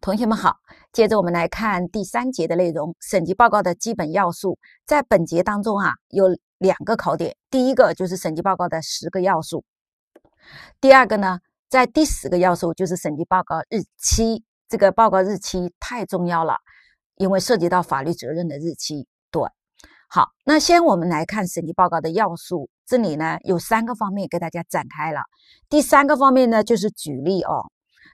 同学们好，接着我们来看第三节的内容——审计报告的基本要素。在本节当中啊，有两个考点。第一个就是审计报告的十个要素；第二个呢，在第十个要素就是审计报告日期。这个报告日期太重要了，因为涉及到法律责任的日期对，好，那先我们来看审计报告的要素，这里呢有三个方面给大家展开了。第三个方面呢就是举例哦。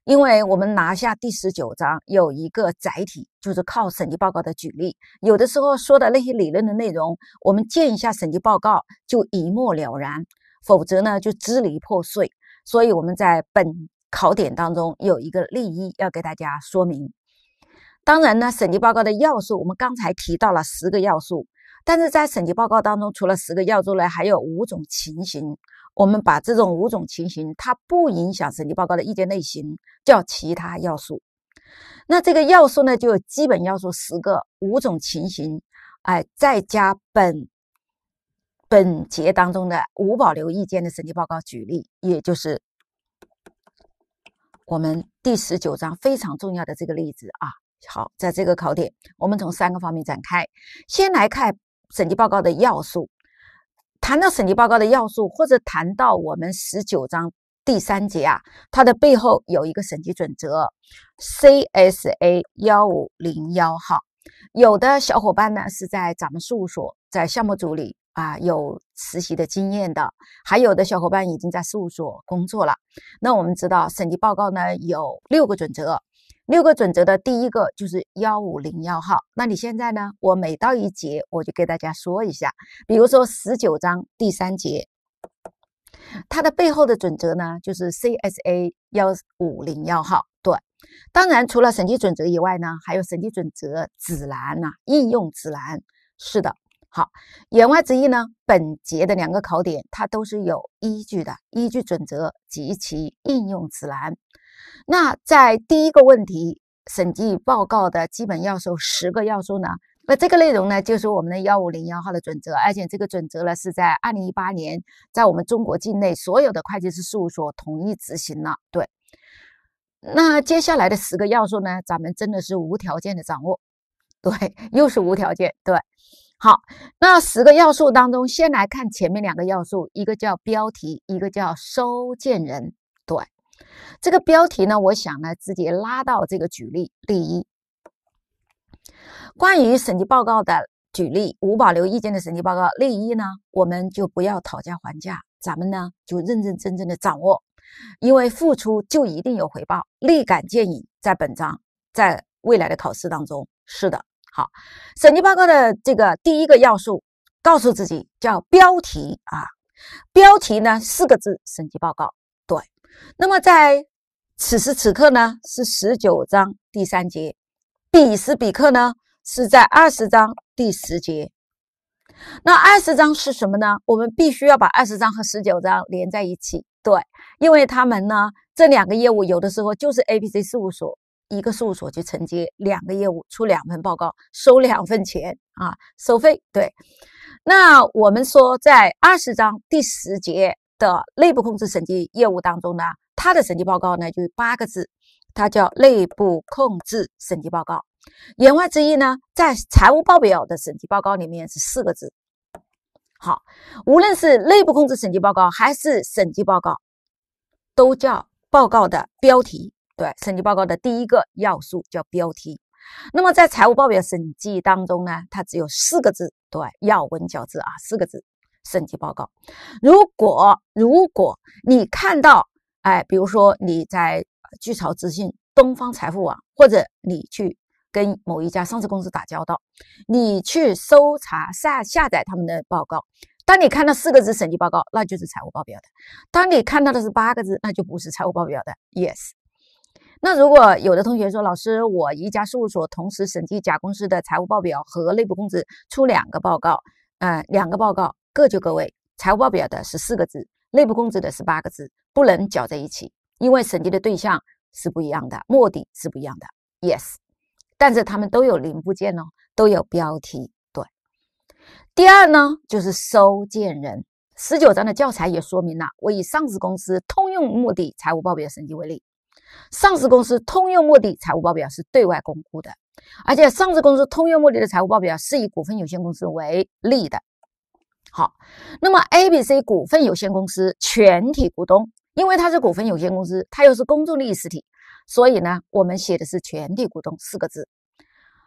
因为我们拿下第十九章有一个载体，就是靠审计报告的举例。有的时候说的那些理论的内容，我们见一下审计报告就一目了然，否则呢就支离破碎。所以我们在本考点当中有一个例一要给大家说明。当然呢，审计报告的要素我们刚才提到了十个要素，但是在审计报告当中，除了十个要素呢，还有五种情形。我们把这种五种情形，它不影响审计报告的意见类型，叫其他要素。那这个要素呢，就有基本要素十个，五种情形，哎，再加本本节当中的无保留意见的审计报告举例，也就是我们第十九章非常重要的这个例子啊。好，在这个考点，我们从三个方面展开，先来看审计报告的要素。谈到审计报告的要素，或者谈到我们十九章第三节啊，它的背后有一个审计准则 C S A 幺五零幺号。有的小伙伴呢是在咱们事务所在项目组里啊有实习的经验的，还有的小伙伴已经在事务所工作了。那我们知道，审计报告呢有六个准则。六个准则的第一个就是幺五零幺号。那你现在呢？我每到一节，我就给大家说一下。比如说十九章第三节，它的背后的准则呢，就是 C S A 幺五零幺号。对，当然除了审计准则以外呢，还有审计准则指南呐。应用指南。是的，好，言外之意呢，本节的两个考点，它都是有依据的，依据准则及其应用指南。那在第一个问题，审计报告的基本要素十个要素呢？那这个内容呢，就是我们的幺五零幺号的准则，而且这个准则呢，是在二零一八年，在我们中国境内所有的会计师事务所统一执行了。对，那接下来的十个要素呢，咱们真的是无条件的掌握，对，又是无条件，对，好，那十个要素当中，先来看前面两个要素，一个叫标题，一个叫收件人，对。这个标题呢，我想呢，直接拉到这个举例例一。关于审计报告的举例，无保留意见的审计报告例一呢，我们就不要讨价还价，咱们呢就认认真真的掌握，因为付出就一定有回报，立竿见影。在本章，在未来的考试当中，是的，好。审计报告的这个第一个要素，告诉自己叫标题啊，标题呢四个字，审计报告，对。那么在此时此刻呢，是十九章第三节；彼时彼刻呢，是在二十章第十节。那二十章是什么呢？我们必须要把二十章和十九章连在一起，对，因为他们呢这两个业务有的时候就是 A B、C 事务所一个事务所去承接两个业务，出两份报告，收两份钱啊，收费。对，那我们说在二十章第十节。的内部控制审计业务当中呢，它的审计报告呢就是八个字，它叫内部控制审计报告。言外之意呢，在财务报表的审计报告里面是四个字。好，无论是内部控制审计报告还是审计报告，都叫报告的标题。对，审计报告的第一个要素叫标题。那么在财务报表审计当中呢，它只有四个字，对，要文嚼字啊，四个字。审计报告，如果如果你看到，哎，比如说你在聚潮资讯、东方财富网，或者你去跟某一家上市公司打交道，你去搜查下下载他们的报告。当你看到四个字“审计报告”，那就是财务报表的；当你看到的是八个字，那就不是财务报表的。Yes，那如果有的同学说，老师，我一家事务所同时审计甲公司的财务报表和内部工资，出两个报告，嗯，两个报告。各就各位。财务报表的十四个字，内部控制的十八个字，不能搅在一起，因为审计的对象是不一样的，目的是不一样的。Yes，但是他们都有零部件呢，都有标题。对。第二呢，就是收件人。十九章的教材也说明了，我以上市公司通用目的财务报表审计为例，上市公司通用目的财务报表是对外公布的，而且上市公司通用目的的财务报表是以股份有限公司为例的。好，那么 A、B、C 股份有限公司全体股东，因为它是股份有限公司，它又是公众利益实体，所以呢，我们写的是全体股东四个字。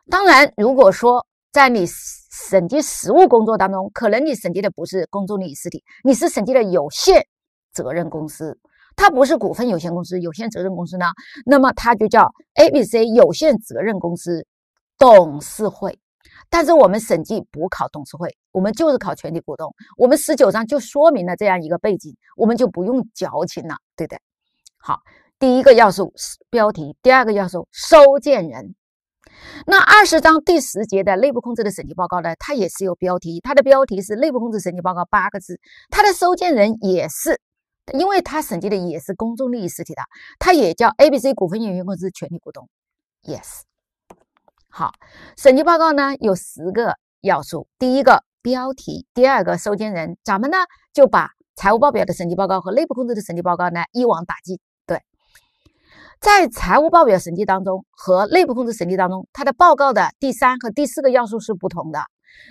当然，如果说在你审计实务工作当中，可能你审计的不是公众利益实体，你是审计的有限责任公司，它不是股份有限公司。有限责任公司呢，那么它就叫 A、B、C 有限责任公司董事会。但是我们审计不考董事会，我们就是考全体股东。我们十九章就说明了这样一个背景，我们就不用矫情了，对不对？好，第一个要素是标题，第二个要素收件人。那二十章第十节的内部控制的审计报告呢？它也是有标题，它的标题是“内部控制审计报告”八个字，它的收件人也是，因为它审计的也是公众利益实体的，它也叫 ABC 股份有限公司全体股东，yes。好，审计报告呢有十个要素，第一个标题，第二个收件人，咱们呢就把财务报表的审计报告和内部控制的审计报告呢一网打尽。对，在财务报表审计当中和内部控制审计当中，它的报告的第三和第四个要素是不同的。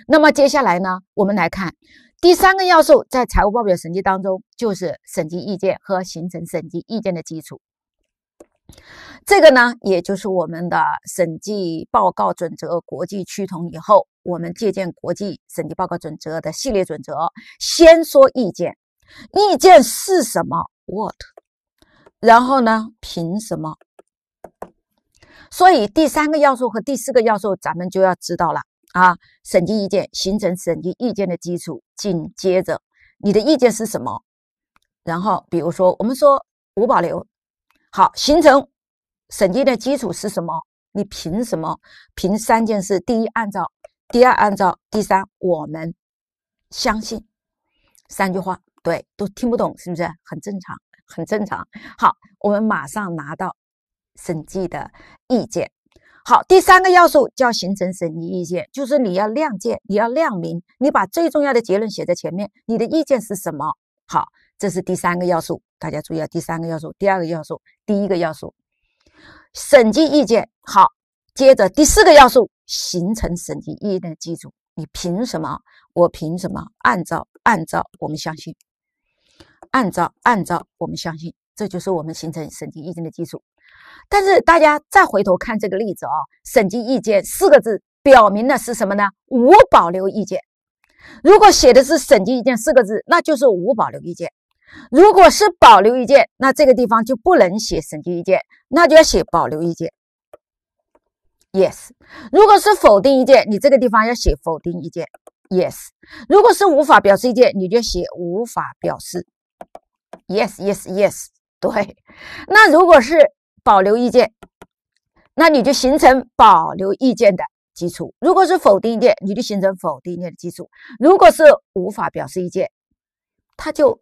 那么接下来呢，我们来看第三个要素，在财务报表审计当中就是审计意见和形成审计意见的基础。这个呢，也就是我们的审计报告准则国际趋同以后，我们借鉴国际审计报告准则的系列准则，先说意见，意见是什么？What？然后呢，凭什么？所以第三个要素和第四个要素咱们就要知道了啊。审计意见形成审计意见的基础，紧接着你的意见是什么？然后，比如说我们说无保留。好，形成审计的基础是什么？你凭什么？凭三件事：第一，按照；第二，按照；第三，我们相信。三句话，对，都听不懂，是不是？很正常，很正常。好，我们马上拿到审计的意见。好，第三个要素叫形成审计意见，就是你要亮剑，你要亮明，你把最重要的结论写在前面，你的意见是什么？好。这是第三个要素，大家注意啊！第三个要素，第二个要素，第一个要素，审计意见好。接着第四个要素，形成审计意见的基础。你凭什么？我凭什么？按照按照，我们相信，按照按照，我们相信，这就是我们形成审计意见的基础。但是大家再回头看这个例子啊，审计意见四个字表明的是什么呢？无保留意见。如果写的是审计意见四个字，那就是无保留意见。如果是保留意见，那这个地方就不能写审计意见，那就要写保留意见。Yes，如果是否定意见，你这个地方要写否定意见。Yes，如果是无法表示意见，你就写无法表示。Yes，Yes，Yes，对。那如果是保留意见，那你就形成保留意见的基础；如果是否定意见，你就形成否定意见的基础；如果是无法表示意见，它就。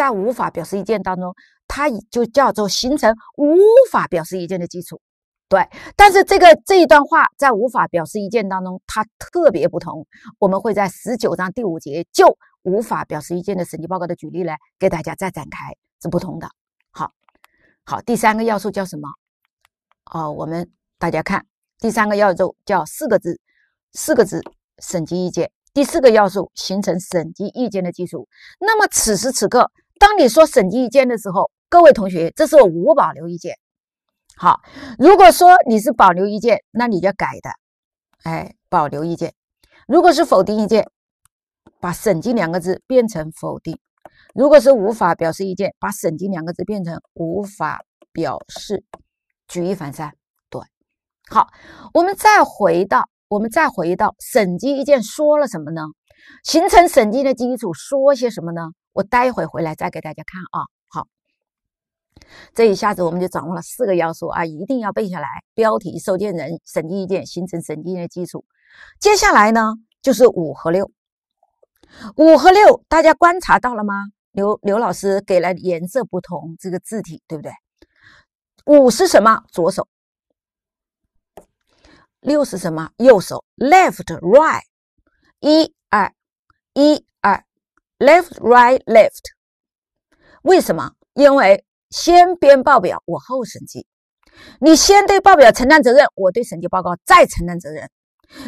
在无法表示意见当中，它就叫做形成无法表示意见的基础。对，但是这个这一段话在无法表示意见当中，它特别不同。我们会在十九章第五节就无法表示意见的审计报告的举例来给大家再展开，是不同的。好，好，第三个要素叫什么？哦，我们大家看，第三个要素叫四个字，四个字，审计意见。第四个要素形成审计意见的基础。那么此时此刻。当你说审计意见的时候，各位同学，这是我无保留意见。好，如果说你是保留意见，那你要改的，哎，保留意见；如果是否定意见，把“审计”两个字变成否定；如果是无法表示意见，把“审计”两个字变成无法表示。举一反三，对。好，我们再回到，我们再回到审计意见说了什么呢？形成审计的基础说些什么呢？我待会回来再给大家看啊。好，这一下子我们就掌握了四个要素啊，一定要背下来。标题、收件人、审计意见，形成审定的基础。接下来呢，就是五和六。五和六，大家观察到了吗？刘刘老师给了颜色不同这个字体，对不对？五是什么？左手。六是什么？右手。Left, right。一、二、一。Left, right, left。为什么？因为先编报表，我后审计。你先对报表承担责任，我对审计报告再承担责任。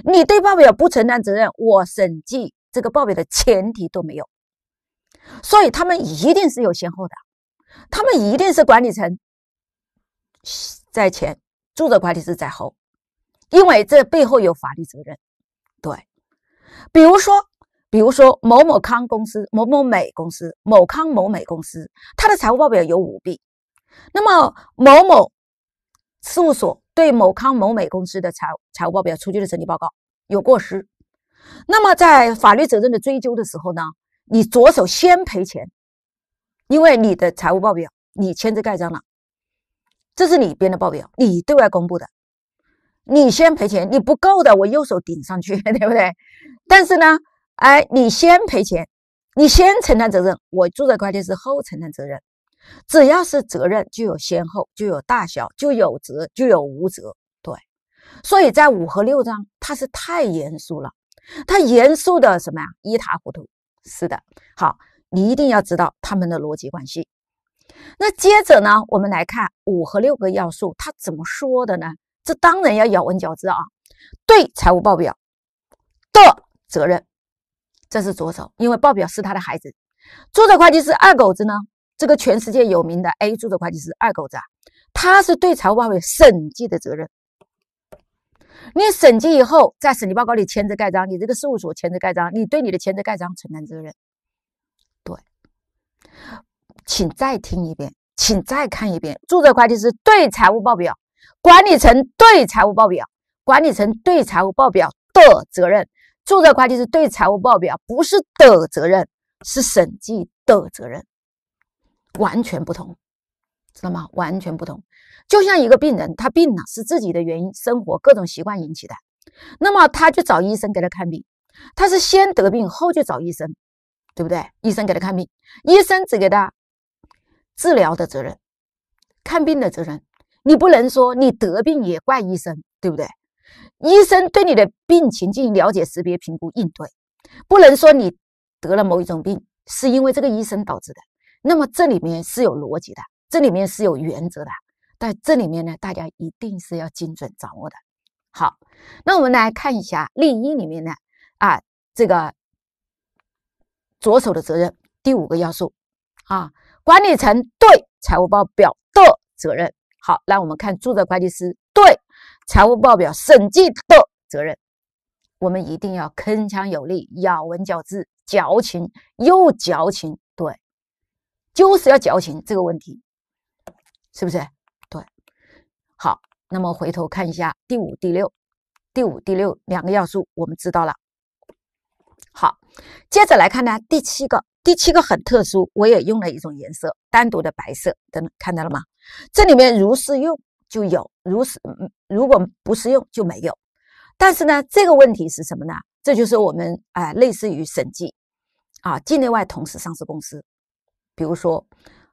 你对报表不承担责任，我审计这个报表的前提都没有。所以他们一定是有先后的。他们一定是管理层在前，注册会计师在后，因为这背后有法律责任。对，比如说。比如说某某康公司、某某美公司、某康某美公司，它的财务报表有舞弊，那么某某事务所对某康某美公司的财财务报表出具的审计报告有过失，那么在法律责任的追究的时候呢，你左手先赔钱，因为你的财务报表你签字盖章了，这是你编的报表，你对外公布的，你先赔钱，你不够的我右手顶上去，对不对？但是呢。哎，你先赔钱，你先承担责任，我住册会计师后承担责任。只要是责任，就有先后，就有大小，就有责，就有无责。对，所以在五和六章，它是太严肃了，它严肃的什么呀？一塌糊涂。是的，好，你一定要知道他们的逻辑关系。那接着呢，我们来看五和六个要素，它怎么说的呢？这当然要咬文嚼字啊。对财务报表的责任。这是左手，因为报表是他的孩子。注册会计师二狗子呢？这个全世界有名的 A 注册会计师二狗子啊，他是对财务报表审计的责任。你审计以后，在审计报告里签字盖章，你这个事务所签字盖章，你对你的签字盖章承担责任。对，请再听一遍，请再看一遍，注册会计师对财务报表，管理层对财务报表，管理层对财务报表的责任。注册会计师对财务报表不是的责任，是审计的责任，完全不同，知道吗？完全不同。就像一个病人，他病了是自己的原因，生活各种习惯引起的，那么他去找医生给他看病，他是先得病后去找医生，对不对？医生给他看病，医生只给他治疗的责任，看病的责任，你不能说你得病也怪医生，对不对？医生对你的病情进行了解、识别、评估、应对，不能说你得了某一种病是因为这个医生导致的。那么这里面是有逻辑的，这里面是有原则的，但这里面呢，大家一定是要精准掌握的。好，那我们来看一下例一里面呢，啊，这个着手的责任第五个要素啊，管理层对财务报表的责任。好，来我们看注册会计师。财务报表审计的责任，我们一定要铿锵有力、咬文嚼字、矫情又矫情，对，就是要矫情这个问题，是不是？对，好，那么回头看一下第五、第六，第五、第六两个要素我们知道了。好，接着来看呢，第七个，第七个很特殊，我也用了一种颜色，单独的白色，等等，看到了吗？这里面如是用。就有，如实如果不适用就没有。但是呢，这个问题是什么呢？这就是我们啊，类似于审计啊，境内外同时上市公司，比如说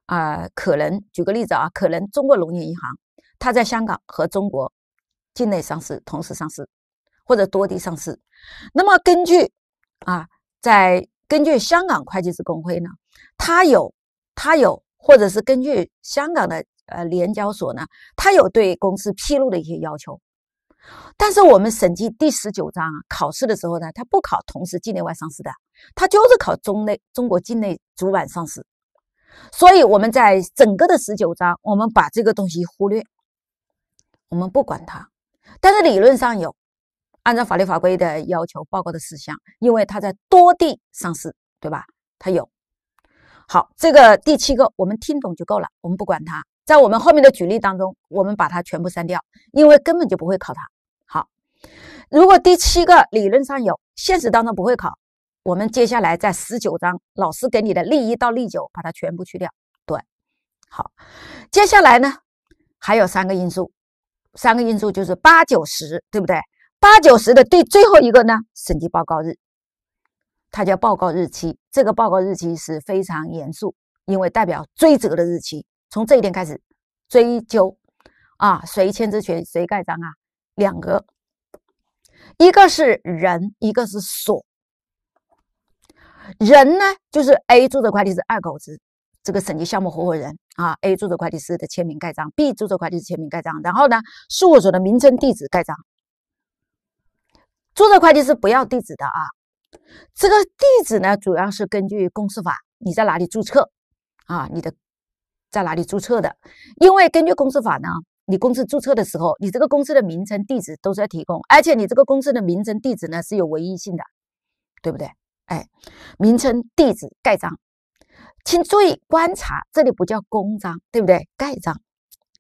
啊，可能举个例子啊，可能中国农业银行它在香港和中国境内上市同时上市，或者多地上市。那么根据啊，在根据香港会计师公会呢，它有它有，或者是根据香港的。呃，联交所呢，它有对公司披露的一些要求，但是我们审计第十九章考试的时候呢，它不考同时境内外上市的，它就是考中内中国境内主板上市，所以我们在整个的十九章，我们把这个东西忽略，我们不管它，但是理论上有按照法律法规的要求报告的事项，因为它在多地上市，对吧？它有。好，这个第七个我们听懂就够了，我们不管它。在我们后面的举例当中，我们把它全部删掉，因为根本就不会考它。好，如果第七个理论上有，现实当中不会考。我们接下来在十九章老师给你的例一到例九，把它全部去掉。对，好，接下来呢还有三个因素，三个因素就是八九十，对不对？八九十的对最后一个呢，审计报告日，它叫报告日期。这个报告日期是非常严肃，因为代表追责的日期。从这一点开始追究啊，谁签字权谁盖章啊？两个，一个是人，一个是所。人呢，就是 A 注册会计师二狗子，这个审计项目合伙人啊。A 注册会计师的签名盖章，B 注册会计师签名盖章，然后呢，事务所的名称、地址盖章。注册会计师不要地址的啊，这个地址呢，主要是根据公司法，你在哪里注册啊？你的。在哪里注册的？因为根据公司法呢，你公司注册的时候，你这个公司的名称、地址都是要提供，而且你这个公司的名称、地址呢是有唯一性的，对不对？哎，名称、地址盖章，请注意观察，这里不叫公章，对不对？盖章，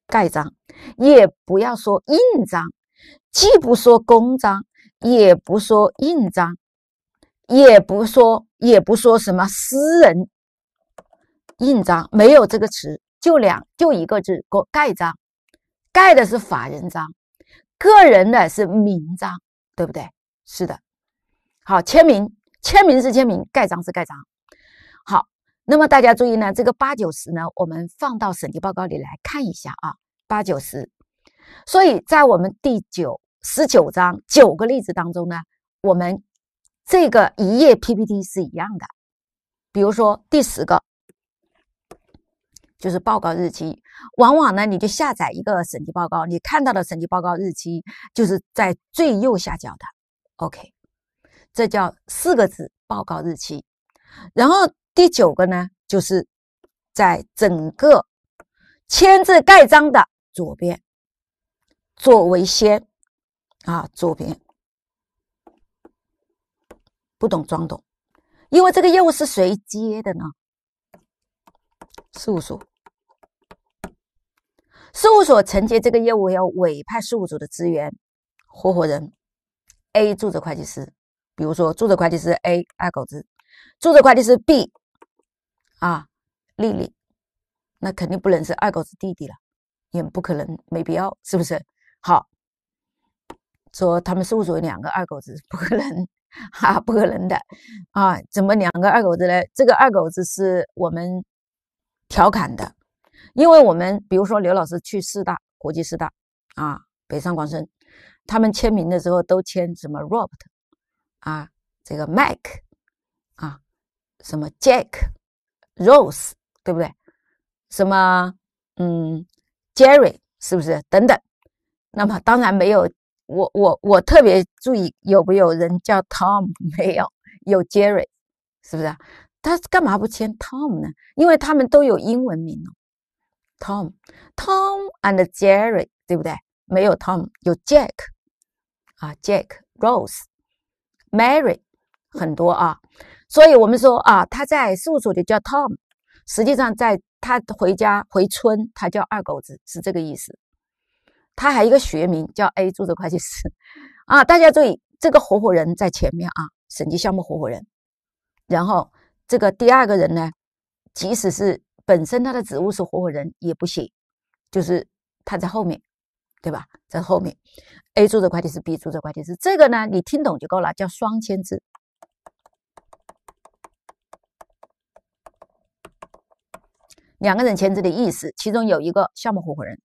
盖章也不要说印章，既不说公章，也不说印章，也不说也不说什么私人。印章没有这个词，就两就一个字，盖盖章，盖的是法人章，个人的是名章，对不对？是的。好，签名签名是签名，盖章是盖章。好，那么大家注意呢，这个八九十呢，我们放到审计报告里来看一下啊，八九十。所以在我们第九十九章九个例子当中呢，我们这个一页 PPT 是一样的。比如说第十个。就是报告日期，往往呢，你就下载一个审计报告，你看到的审计报告日期就是在最右下角的。OK，这叫四个字报告日期。然后第九个呢，就是在整个签字盖章的左边作为先啊，左边不懂装懂，因为这个业务是谁接的呢？事务所。事务所承接这个业务要委派事务组的资源合伙人 A 注册会计师，比如说注册会计师 A 二狗子，注册会计师 B 啊丽丽，那肯定不能是二狗子弟弟了，也不可能没必要，是不是？好，说他们事务所有两个二狗子不可能，哈不可能的啊，怎么两个二狗子呢？这个二狗子是我们调侃的。因为我们比如说刘老师去四大国际四大啊北上广深，他们签名的时候都签什么 Robert 啊这个 Mike 啊什么 Jack Rose 对不对？什么嗯 Jerry 是不是？等等。那么当然没有我我我特别注意有没有人叫 Tom 没有？有 Jerry 是不是？他干嘛不签 Tom 呢？因为他们都有英文名。Tom，Tom and Jerry，对不对？没有 Tom，有 Jack，啊，Jack，Rose，Mary，很多啊。所以我们说啊，他在事务所里叫 Tom，实际上在他回家回村，他叫二狗子，是这个意思。他还一个学名叫 A 注册会计师啊，大家注意，这个合伙人在前面啊，审计项目合伙人。然后这个第二个人呢，即使是。本身他的职务是合伙人也不行，就是他在后面，对吧？在后面，A 注册会计师、B 注册会计师，这个呢？你听懂就够了，叫双签字，两个人签字的意思，其中有一个项目合伙人。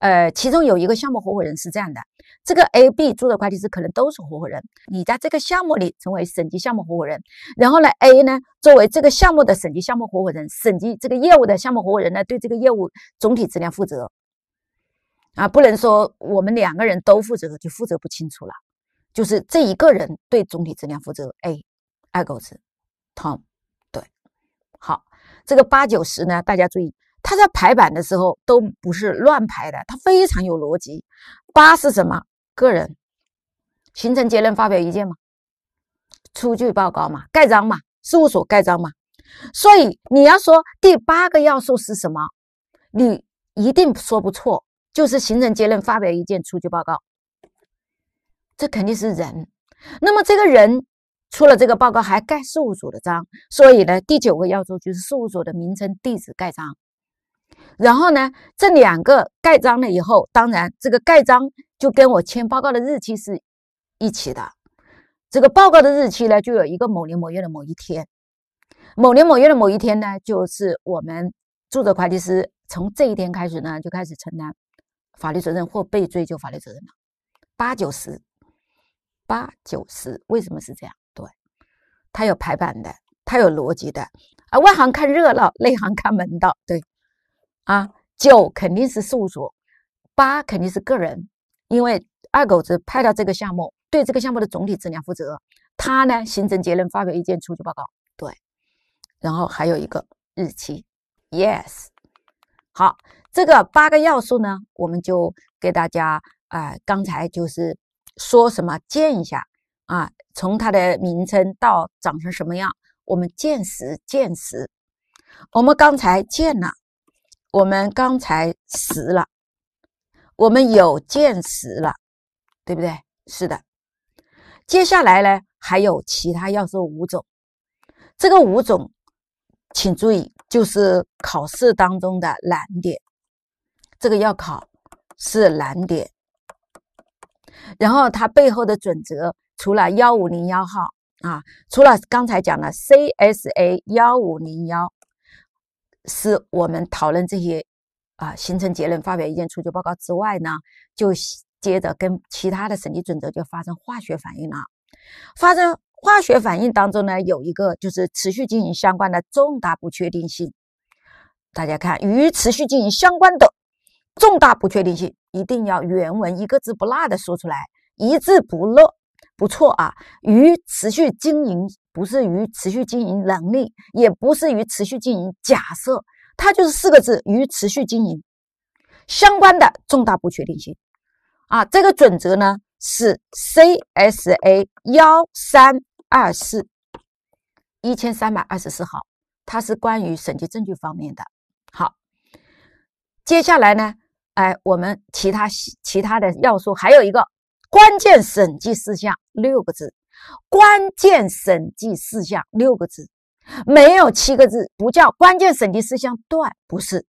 呃，其中有一个项目合伙人是这样的，这个 A、B 注册会计师可能都是合伙人，你在这个项目里成为审计项目合伙人，然后呢，A 呢作为这个项目的审计项目合伙人，审计这个业务的项目合伙人呢对这个业务总体质量负责，啊，不能说我们两个人都负责就负责不清楚了，就是这一个人对总体质量负责，A，二狗子，Tom，对，好，这个八九十呢，大家注意。他在排版的时候都不是乱排的，他非常有逻辑。八是什么？个人形成结论、发表意见嘛？出具报告嘛？盖章嘛？事务所盖章嘛？所以你要说第八个要素是什么？你一定说不错，就是形成结论、发表意见、出具报告。这肯定是人。那么这个人出了这个报告还盖事务所的章，所以呢，第九个要素就是事务所的名称、地址盖章。然后呢，这两个盖章了以后，当然这个盖章就跟我签报告的日期是一起的。这个报告的日期呢，就有一个某年某月的某一天。某年某月的某一天呢，就是我们注册会计师从这一天开始呢，就开始承担法律责任或被追究法律责任了。八九十，八九十，为什么是这样？对，它有排版的，它有逻辑的。啊，外行看热闹，内行看门道，对。啊，九肯定是事务所，八肯定是个人，因为二狗子派到这个项目，对这个项目的总体质量负责。他呢，形成结论，发表意见，出具报告。对，然后还有一个日期。Yes，好，这个八个要素呢，我们就给大家啊，刚才就是说什么见一下啊，从它的名称到长成什么样，我们见识见识。我们刚才见了。我们刚才识了，我们有见识了，对不对？是的。接下来呢，还有其他要素五种，这个五种，请注意，就是考试当中的难点，这个要考是难点。然后它背后的准则，除了幺五零幺号啊，除了刚才讲的 CSA 幺五零幺。是我们讨论这些啊，形成结论、发表意见、出具报告之外呢，就接着跟其他的审计准则就发生化学反应了。发生化学反应当中呢，有一个就是持续经营相关的重大不确定性。大家看与持续经营相关的重大不确定性，一定要原文一个字不落的说出来，一字不漏。不错啊，与持续经营不是与持续经营能力，也不是与持续经营假设，它就是四个字：与持续经营相关的重大不确定性啊。这个准则呢是 CSA 幺三二四一千三百二十四号，它是关于审计证据方面的。好，接下来呢，哎，我们其他其他的要素还有一个。关键审计事项六个字，关键审计事项六个字，没有七个字不叫关键审计事项段，不是。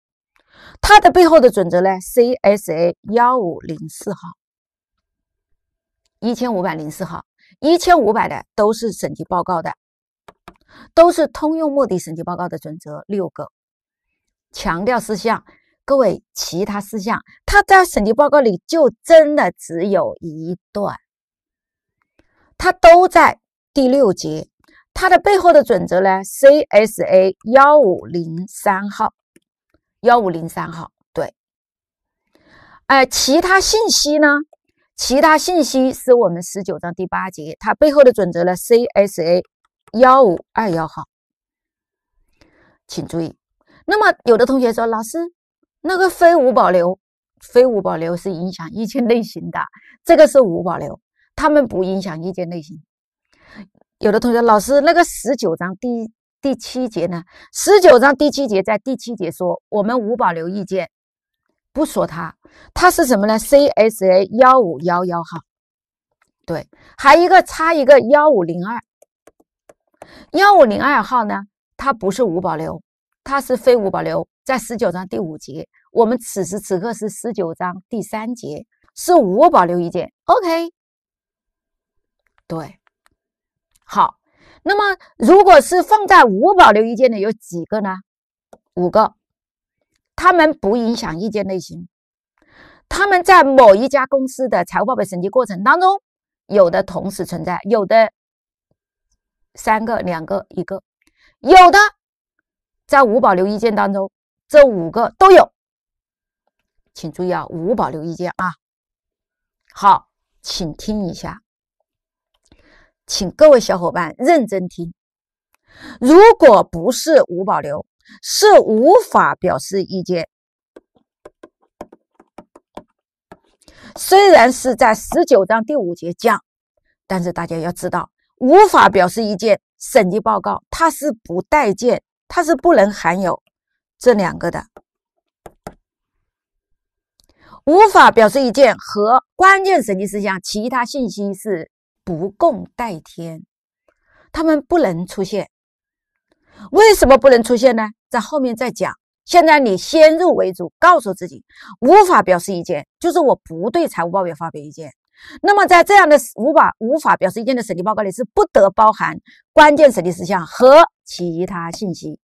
它的背后的准则呢？CSA 幺五零四号，一千五百零四号，一千五百的都是审计报告的，都是通用目的审计报告的准则六个，强调事项。各位，其他事项，他在审计报告里就真的只有一段，它都在第六节，它的背后的准则呢？CSA 幺五零三号，幺五零三号，对。哎，其他信息呢？其他信息是我们十九章第八节，它背后的准则呢？CSA 幺五二幺号，请注意。那么，有的同学说，老师。那个非无保留，非无保留是影响意见类型的，这个是无保留，他们不影响意见类型。有的同学，老师那个十九章第第七节呢？十九章第七节在第七节说，我们无保留意见，不说它，它是什么呢？CSA 幺五幺幺号，对，还一个差一个幺五零二，幺五零二号呢，它不是无保留，它是非无保留。在十九章第五节，我们此时此刻是十九章第三节，是无保留意见。OK，对，好。那么，如果是放在无保留意见的，有几个呢？五个。他们不影响意见类型。他们在某一家公司的财务报表审计过程当中，有的同时存在，有的三个、两个、一个，有的在无保留意见当中。这五个都有，请注意啊，无保留意见啊。好，请听一下，请各位小伙伴认真听。如果不是无保留，是无法表示意见。虽然是在十九章第五节讲，但是大家要知道，无法表示意见，审计报告它是不待见，它是不能含有。这两个的无法表示意见和关键审计事项，其他信息是不共戴天，他们不能出现。为什么不能出现呢？在后面再讲。现在你先入为主，告诉自己无法表示意见，就是我不对财务报表发表意见。那么，在这样的无法无法表示意见的审计报告里，是不得包含关键审计事项和其他信息。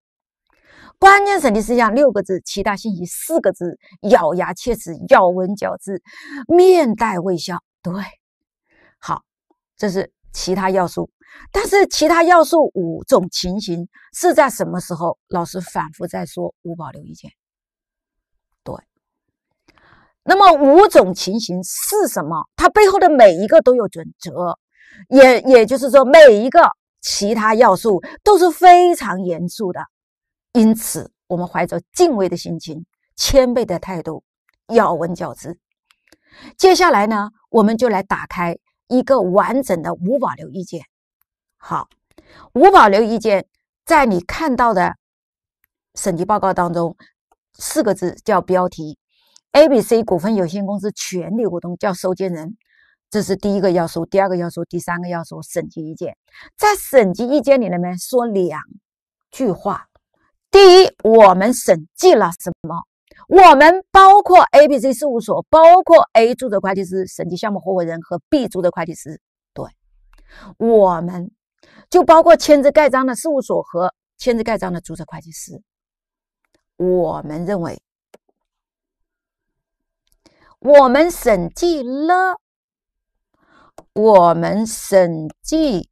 关键审题思想六个字，其他信息四个字，咬牙切齿，咬文嚼字，面带微笑。对，好，这是其他要素。但是其他要素五种情形是在什么时候？老师反复在说无保留意见。对，那么五种情形是什么？它背后的每一个都有准则，也也就是说，每一个其他要素都是非常严肃的。因此，我们怀着敬畏的心情、谦卑的态度，咬文嚼字。接下来呢，我们就来打开一个完整的无保留意见。好，无保留意见在你看到的审计报告当中，四个字叫标题：A B C 股份有限公司全体股东叫收件人。这是第一个要素，第二个要素，第三个要素，审计意见。在审计意见里面说两句话。第一，我们审计了什么？我们包括 A、B、C 事务所，包括 A 注册会计师审计项目合伙人和 B 注册会计师。对，我们就包括签字盖章的事务所和签字盖章的注册会计师。我们认为，我们审计了，我们审计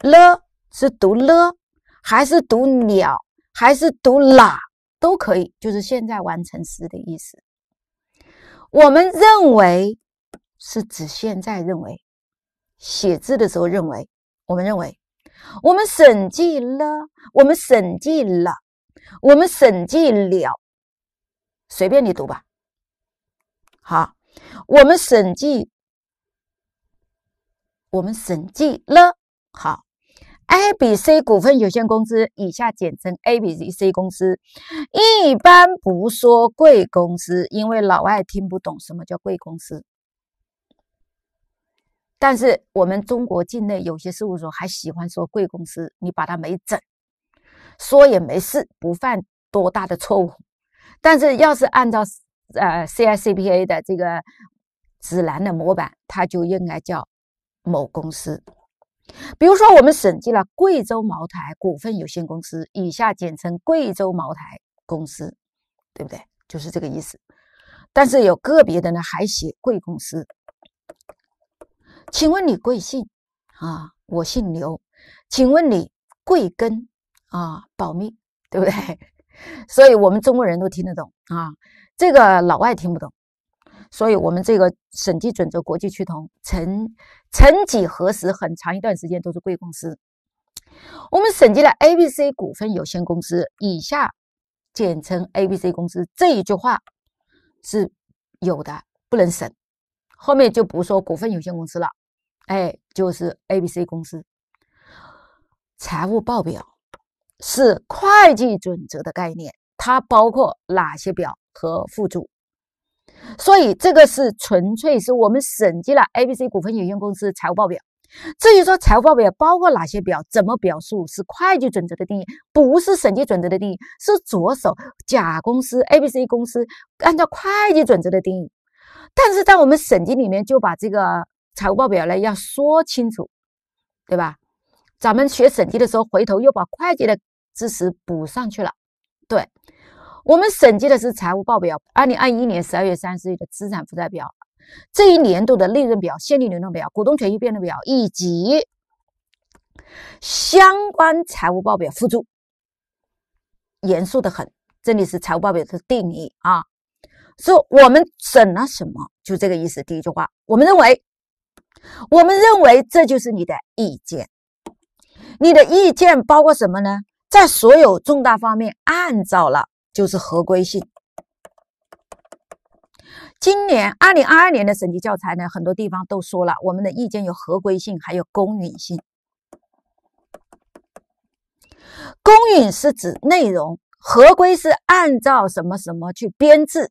了，是读了还是读了？还是读哪都可以，就是现在完成时的意思。我们认为是指现在认为，写字的时候认为。我们认为，我们审计了，我们审计了，我们审计了，随便你读吧。好，我们审计，我们审计了，好。A B C 股份有限公司，以下简称 A B C 公司，一般不说贵公司，因为老外听不懂什么叫贵公司。但是我们中国境内有些事务所还喜欢说贵公司，你把它没整，说也没事，不犯多大的错误。但是要是按照呃 C I C P A 的这个指南的模板，它就应该叫某公司。比如说，我们审计了贵州茅台股份有限公司，以下简称贵州茅台公司，对不对？就是这个意思。但是有个别的呢，还写贵公司。请问你贵姓啊？我姓刘。请问你贵庚啊？保密，对不对？所以我们中国人都听得懂啊，这个老外听不懂。所以，我们这个审计准则国际趋同，曾曾几何时，很长一段时间都是贵公司。我们审计了 ABC 股份有限公司，以下简称 ABC 公司。这一句话是有的，不能审。后面就不说股份有限公司了，哎，就是 ABC 公司财务报表是会计准则的概念，它包括哪些表和附注？所以这个是纯粹是我们审计了 ABC 股份有限公司财务报表。至于说财务报表包括哪些表，怎么表述，是会计准则的定义，不是审计准则的定义，是着手甲公司、ABC 公司按照会计准则的定义。但是在我们审计里面，就把这个财务报表呢要说清楚，对吧？咱们学审计的时候，回头又把会计的知识补上去了。我们审计的是财务报表，二零二一年十二月三十日的资产负债表，这一年度的利润表、现金流量表、股东权益变动表以及相关财务报表附注。严肃的很，这里是财务报表的定义啊，说我们审了什么，就这个意思。第一句话，我们认为，我们认为这就是你的意见，你的意见包括什么呢？在所有重大方面，按照了。就是合规性。今年二零二二年的审计教材呢，很多地方都说了，我们的意见有合规性，还有公允性。公允是指内容，合规是按照什么什么去编制。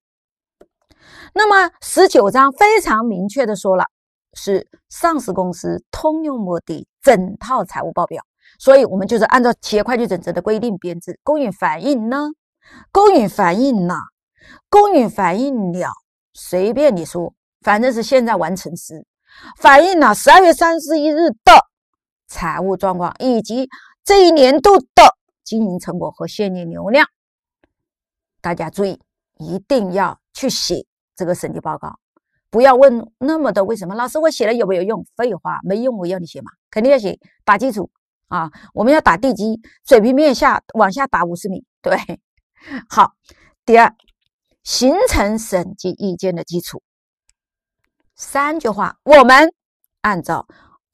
那么十九章非常明确的说了，是上市公司通用目的整套财务报表，所以我们就是按照企业会计准则的规定编制。公允反映呢？公允反映了，公允反映了，随便你说，反正是现在完成时，反映了十二月三十一日的财务状况以及这一年度的经营成果和现金流量。大家注意，一定要去写这个审计报告，不要问那么多为什么。老师，我写了有没有用？废话，没用，我要你写吗？肯定要写，打基础啊，我们要打地基，水平面下往下打五十米，对。好，第二，形成审计意见的基础。三句话，我们按照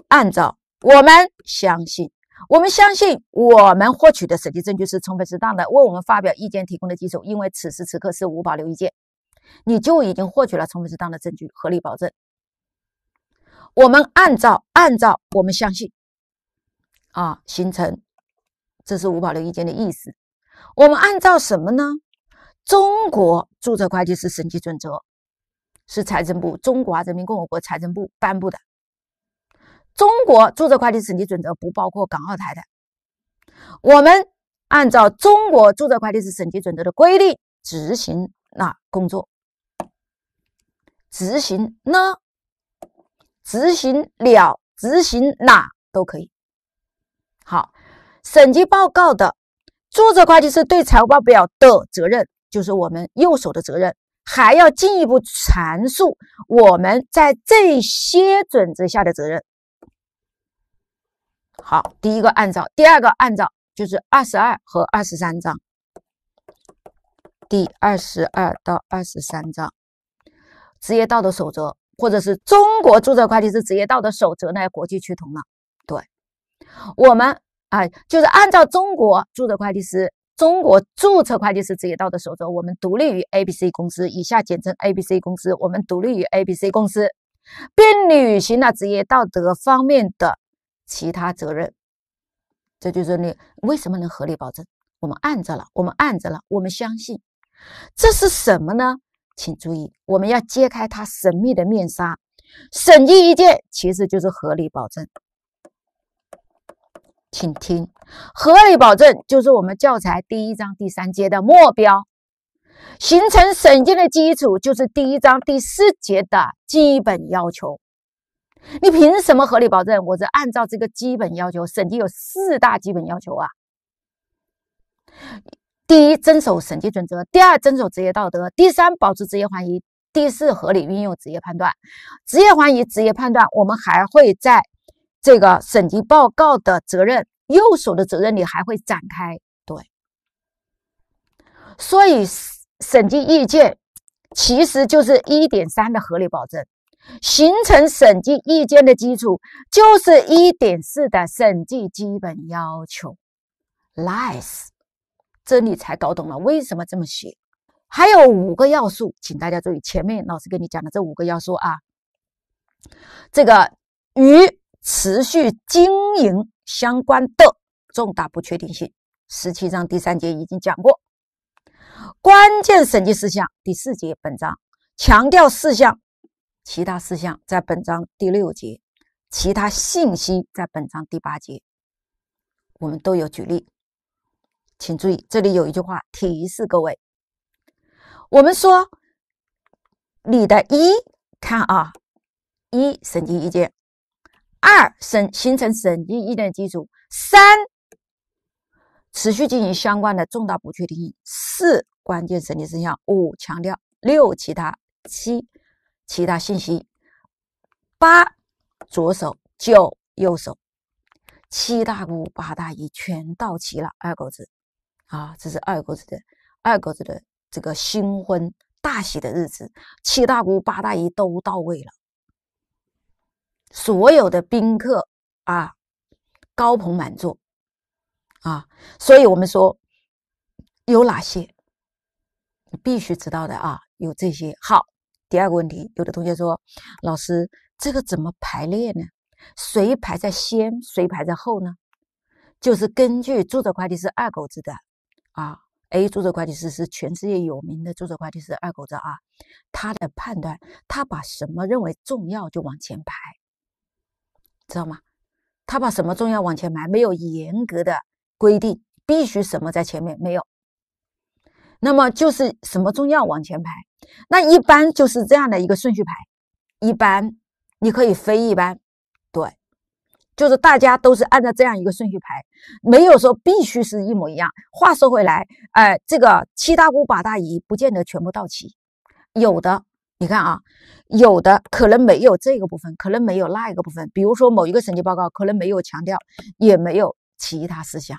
按照我们相信，我们相信我们获取的审计证据是充分适当的，为我们发表意见提供的基础。因为此时此刻是无保留意见，你就已经获取了充分适当的证据，合理保证。我们按照按照我们相信，啊，形成，这是无保留意见的意思。我们按照什么呢？中国注册会计师审计准则，是财政部，中华人民共和国财政部颁布的。中国注册会计师审计准则不包括港澳台的。我们按照中国注册会计师审计准则的规定执行那工作？执行呢？执行了，执行哪都可以。好，审计报告的。注册会计师对财务报表的责任就是我们右手的责任，还要进一步阐述我们在这些准则下的责任。好，第一个按照，第二个按照就是二十二和二十三章，第二十二到二十三章职业道德守则，或者是中国注册会计师职业道德守则呢？国际趋同了，对我们。啊，就是按照中国注册会计师中国注册会计师职业道德守则，我们独立于 ABC 公司（以下简称 ABC 公司），我们独立于 ABC 公司，并履行了职业道德方面的其他责任。这就是你为什么能合理保证。我们按着了，我们按着了，我们相信这是什么呢？请注意，我们要揭开它神秘的面纱。审计意见其实就是合理保证。请听，合理保证就是我们教材第一章第三节的目标；形成审计的基础就是第一章第四节的基本要求。你凭什么合理保证？我是按照这个基本要求，审计有四大基本要求啊：第一，遵守审计准则；第二，遵守职业道德；第三，保持职业怀疑；第四，合理运用职业判断。职业怀疑、职业判断，我们还会在。这个审计报告的责任，右手的责任，你还会展开对，所以审计意见其实就是一点三的合理保证，形成审计意见的基础就是一点四的审计基本要求。Nice，这你才搞懂了为什么这么写。还有五个要素，请大家注意前面老师给你讲的这五个要素啊，这个与。持续经营相关的重大不确定性，十七章第三节已经讲过。关键审计事项第四节，本章强调事项，其他事项在本章第六节，其他信息在本章第八节，我们都有举例。请注意，这里有一句话提示各位：我们说你的一看啊，一审计意见。二审形成审计意见基础。三持续进行相关的重大不确定性。四关键审计事项。五强调。六其他。七其他信息。八左手。九右手。七大姑八大姨全到齐了，二狗子啊，这是二狗子的二狗子的这个新婚大喜的日子，七大姑八大姨都到位了。所有的宾客啊，高朋满座啊，所以我们说有哪些你必须知道的啊，有这些。好，第二个问题，有的同学说老师这个怎么排列呢？谁排在先，谁排在后呢？就是根据注册会计师二狗子的啊，A 注册会计师是全世界有名的注册会计师二狗子啊，他的判断，他把什么认为重要就往前排。知道吗？他把什么中药往前排，没有严格的规定，必须什么在前面没有。那么就是什么中药往前排，那一般就是这样的一个顺序排。一般你可以非一般，对，就是大家都是按照这样一个顺序排，没有说必须是一模一样。话说回来，哎，这个七大姑八大姨不见得全部到齐，有的。你看啊，有的可能没有这个部分，可能没有那一个部分。比如说某一个审计报告，可能没有强调，也没有其他事项，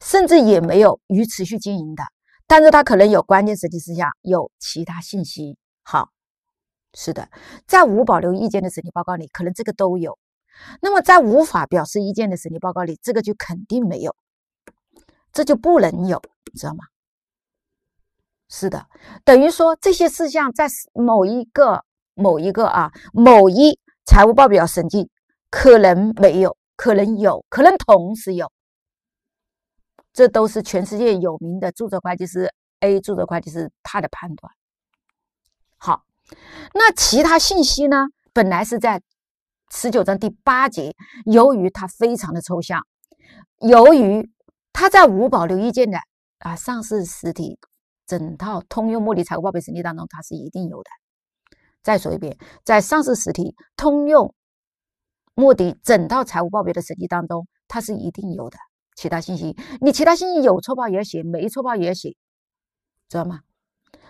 甚至也没有与持续经营的。但是它可能有关键审计事项，有其他信息。好，是的，在无保留意见的审计报告里，可能这个都有。那么在无法表示意见的审计报告里，这个就肯定没有，这就不能有，知道吗？是的，等于说这些事项在某一个、某一个啊、某一财务报表审计可能没有，可能有，可能同时有，这都是全世界有名的注册会计师 A 注册会计师他的判断。好，那其他信息呢？本来是在十九章第八节，由于它非常的抽象，由于它在无保留意见的啊上市实体。整套通用目的财务报表审计当中，它是一定有的。再说一遍，在上市实体通用目的整套财务报表的审计当中，它是一定有的。其他信息，你其他信息有错报也写，没错报也写，知道吗？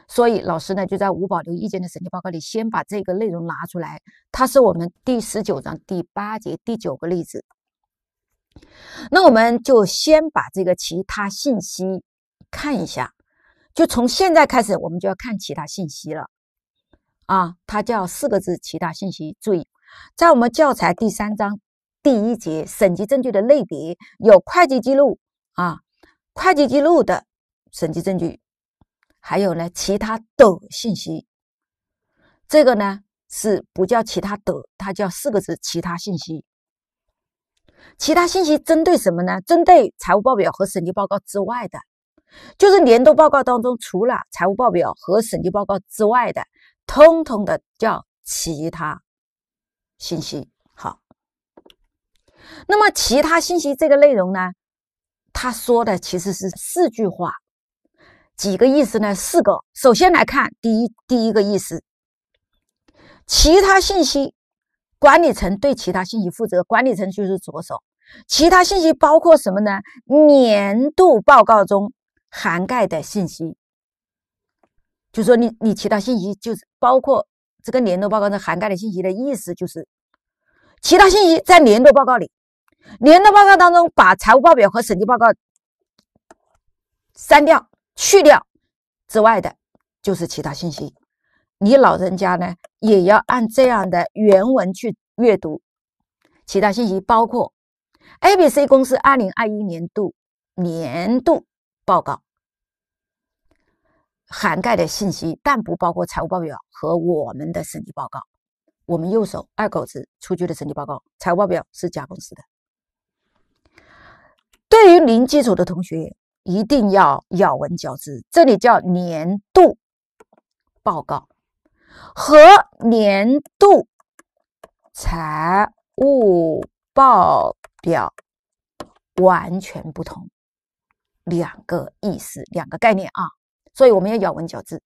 所以老师呢，就在无保留意见的审计报告里，先把这个内容拿出来。它是我们第十九章第八节第九个例子。那我们就先把这个其他信息看一下。就从现在开始，我们就要看其他信息了，啊，它叫四个字“其他信息”。注意，在我们教材第三章第一节，审计证据的类别有会计记录啊，会计记录的审计证据，还有呢，其他的信息。这个呢是不叫其他的，它叫四个字“其他信息”。其他信息针对什么呢？针对财务报表和审计报告之外的。就是年度报告当中，除了财务报表和审计报告之外的，通通的叫其他信息。好，那么其他信息这个内容呢，他说的其实是四句话，几个意思呢？四个。首先来看第一第一个意思，其他信息，管理层对其他信息负责，管理层就是左手。其他信息包括什么呢？年度报告中。涵盖的信息，就说你你其他信息就是包括这个年度报告中涵盖的信息的意思，就是其他信息在年度报告里，年度报告当中把财务报表和审计报告删掉去掉之外的，就是其他信息。你老人家呢也要按这样的原文去阅读，其他信息包括 A、B、C 公司二零二一年度年度报告。涵盖的信息，但不包括财务报表和我们的审计报告。我们右手二狗子出具的审计报告，财务报表是甲公司的。对于零基础的同学，一定要咬文嚼字。这里叫年度报告和年度财务报表完全不同，两个意思，两个概念啊。所以我们要咬文嚼字。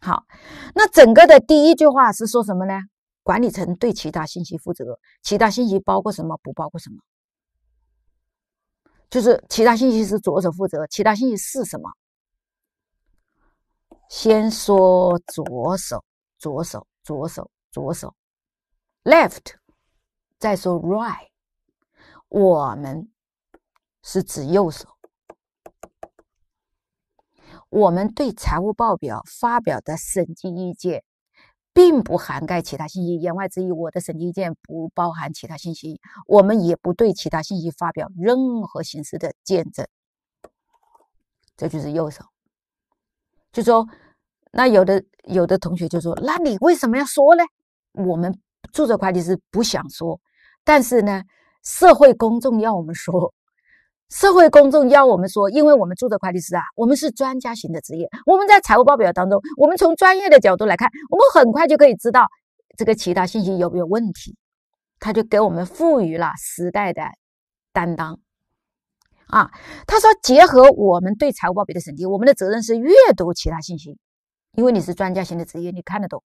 好，那整个的第一句话是说什么呢？管理层对其他信息负责，其他信息包括什么？不包括什么？就是其他信息是左手负责，其他信息是什么？先说左手，左手，左手，左手，left，再说 right，我们是指右手。我们对财务报表发表的审计意见，并不涵盖其他信息。言外之意，我的审计意见不包含其他信息，我们也不对其他信息发表任何形式的见证。这就是右手。就说，那有的有的同学就说，那你为什么要说呢？我们注册会计师不想说，但是呢，社会公众要我们说。社会公众要我们说，因为我们注册会计师啊，我们是专家型的职业。我们在财务报表当中，我们从专业的角度来看，我们很快就可以知道这个其他信息有没有问题。他就给我们赋予了时代的担当啊。他说，结合我们对财务报表的审计，我们的责任是阅读其他信息，因为你是专家型的职业，你看得懂。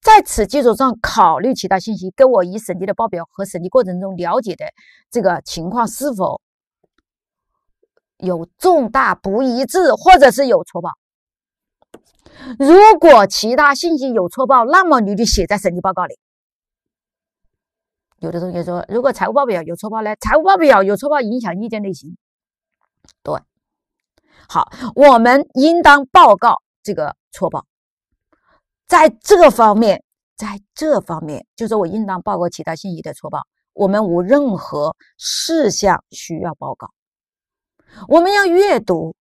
在此基础上考虑其他信息，跟我已审计的报表和审计过程中了解的这个情况是否。有重大不一致，或者是有错报。如果其他信息有错报，那么你就写在审计报告里。有的同学说，如果财务报表有错报呢？财务报表有错报影响意见类型。对，好，我们应当报告这个错报。在这方面，在这方面，就是我应当报告其他信息的错报。我们无任何事项需要报告。我们要阅读，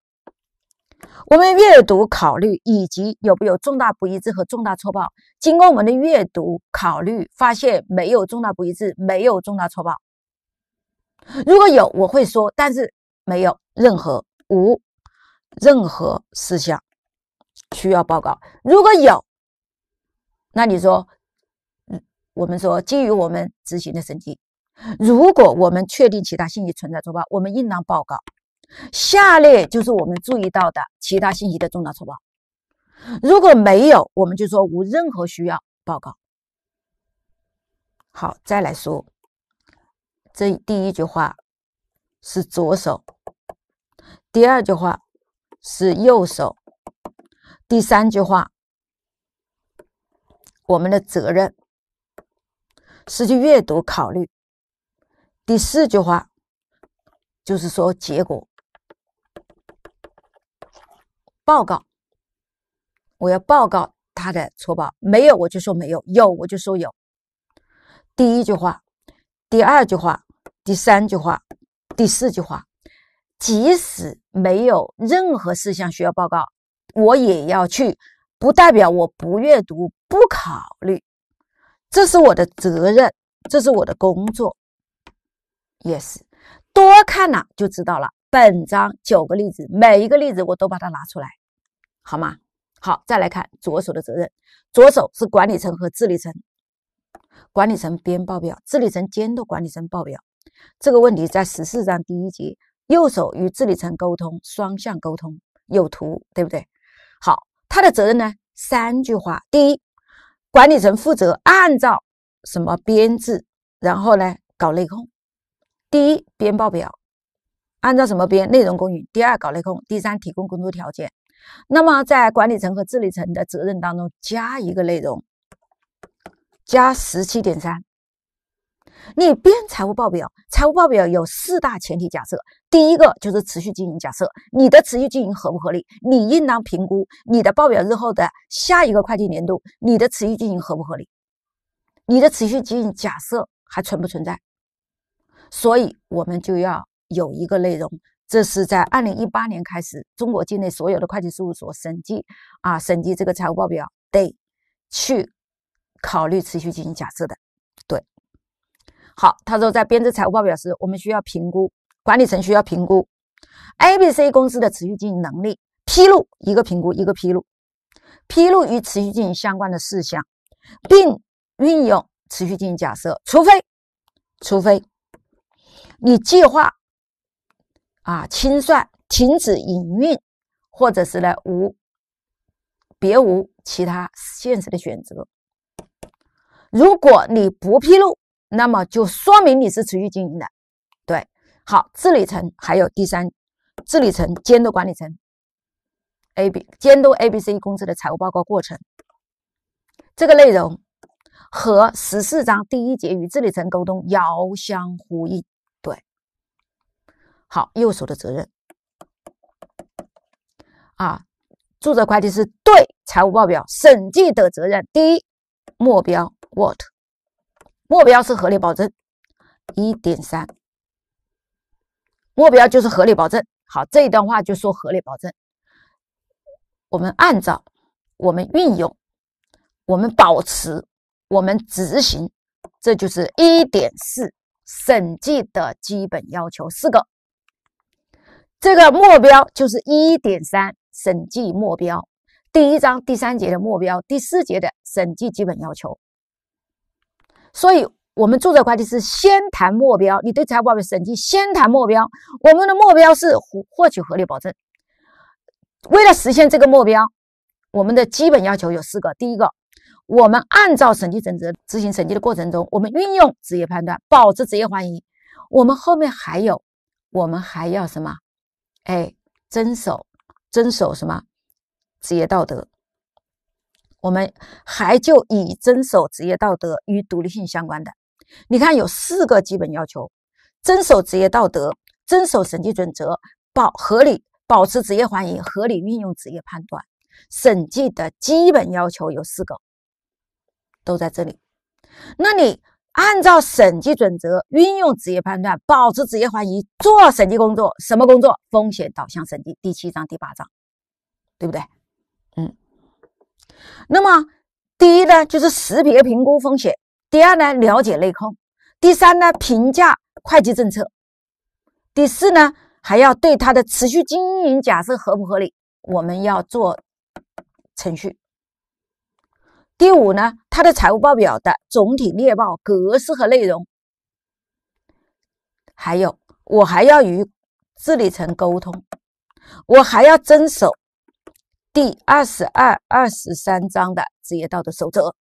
我们阅读、考虑以及有没有重大不一致和重大错报。经过我们的阅读、考虑，发现没有重大不一致，没有重大错报。如果有，我会说，但是没有任何无任何事项需要报告。如果有，那你说，嗯，我们说基于我们执行的审计，如果我们确定其他信息存在错报，我们应当报告。下列就是我们注意到的其他信息的重大错报，如果没有，我们就说无任何需要报告。好，再来说，这第一句话是左手，第二句话是右手，第三句话我们的责任是去阅读考虑，第四句话就是说结果。报告，我要报告他的错报。没有我就说没有，有我就说有。第一句话，第二句话，第三句话，第四句话。即使没有任何事项需要报告，我也要去。不代表我不阅读、不考虑，这是我的责任，这是我的工作。也是，多看了就知道了。本章九个例子，每一个例子我都把它拿出来，好吗？好，再来看左手的责任，左手是管理层和治理层，管理层编报表，治理层监督管理层报表。这个问题在十四章第一节。右手与治理层沟通，双向沟通，有图，对不对？好，他的责任呢？三句话：第一，管理层负责按照什么编制，然后呢，搞内控。第一，编报表。按照什么编内容？公允。第二，搞内控。第三，提供工作条件。那么，在管理层和治理层的责任当中，加一个内容，加十七点三。你编财务报表，财务报表有四大前提假设。第一个就是持续经营假设，你的持续经营合不合理？你应当评估你的报表日后的下一个会计年度，你的持续经营合不合理？你的持续经营假设还存不存在？所以我们就要。有一个内容，这是在二零一八年开始，中国境内所有的会计事务所审计啊，审计这个财务报表，得去考虑持续进行假设的，对。好，他说在编制财务报表时，我们需要评估管理层需要评估 A、B、C 公司的持续经营能力，披露一个评估，一个披露，披露与持续经营相关的事项，并运用持续进行假设，除非，除非你计划。啊，清算、停止营运，或者是呢无别无其他现实的选择。如果你不披露，那么就说明你是持续经营的。对，好，治理层还有第三治理层监督管理层 A、B 监督 A、B、C 公司的财务报告过程，这个内容和十四章第一节与治理层沟通遥相呼应。好，右手的责任啊，注册会计师对财务报表审计的责任。第一目标，what？目标是合理保证，一点三。目标就是合理保证。好，这一段话就说合理保证。我们按照我们运用，我们保持，我们执行，这就是一点四，审计的基本要求四个。这个目标就是一点三审计目标，第一章第三节的目标，第四节的审计基本要求。所以，我们注册会计师先谈目标，你对财务报表审计先谈目标。我们的目标是获取合理保证。为了实现这个目标，我们的基本要求有四个。第一个，我们按照审计准则执行审计的过程中，我们运用职业判断，保持职业怀疑。我们后面还有，我们还要什么？哎，遵守遵守什么职业道德？我们还就以遵守职业道德与独立性相关的。你看，有四个基本要求：遵守职业道德，遵守审计准则，保合理保持职业怀疑，合理运用职业判断。审计的基本要求有四个，都在这里。那你？按照审计准则，运用职业判断，保持职业怀疑，做审计工作。什么工作？风险导向审计，第七章、第八章，对不对？嗯。那么，第一呢，就是识别、评估风险；第二呢，了解内控；第三呢，评价会计政策；第四呢，还要对它的持续经营假设合不合理，我们要做程序；第五呢？它的财务报表的总体列报格式和内容，还有我还要与治理层沟通，我还要遵守第二十二、二十三章的职业道德守则。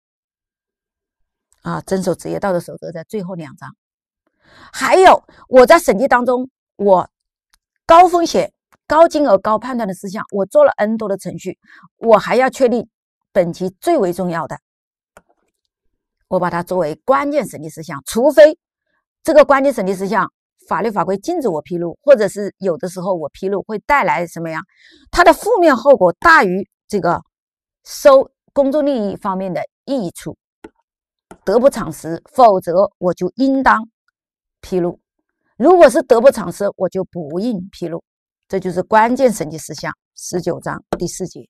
啊，遵守职业道德守则在最后两章。还有我在审计当中，我高风险、高金额、高判断的事项，我做了 N 多的程序，我还要确定本期最为重要的。我把它作为关键审计事项，除非这个关键审计事项法律法规禁止我披露，或者是有的时候我披露会带来什么呀？它的负面后果大于这个收公众利益方面的益处，得不偿失。否则我就应当披露。如果是得不偿失，我就不应披露。这就是关键审计事项十九章第四节。